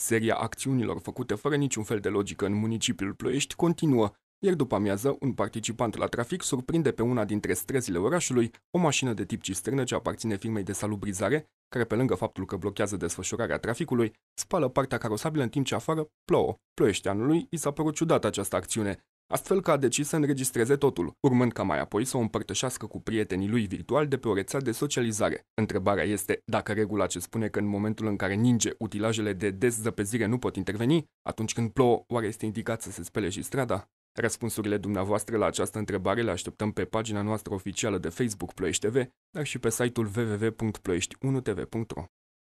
Seria acțiunilor făcute fără niciun fel de logică în municipiul Ploiești continuă, iar după amiază, un participant la trafic surprinde pe una dintre străzile orașului o mașină de tip cisternă ce aparține firmei de salubrizare, care pe lângă faptul că blochează desfășurarea traficului, spală partea carosabilă în timp ce afară plouă. Ploieșteanului i s-a părut ciudat această acțiune, astfel că a decis să înregistreze totul, urmând ca mai apoi să o împărtășească cu prietenii lui virtual de pe o rețea de socializare. Întrebarea este dacă regula ce spune că în momentul în care ninge utilajele de dezăpezire nu pot interveni, atunci când plouă, oare este indicat să se spele și strada? Răspunsurile dumneavoastră la această întrebare le așteptăm pe pagina noastră oficială de Facebook Ploiești TV, dar și pe site-ul www.ploiești1tv.ro.